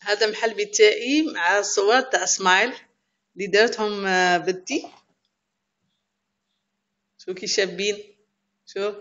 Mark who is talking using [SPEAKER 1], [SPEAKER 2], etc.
[SPEAKER 1] هذا محل بتاعي مع صور تاع سمايل اللي دارتهم آه، بنتي شو كي شابين
[SPEAKER 2] شوف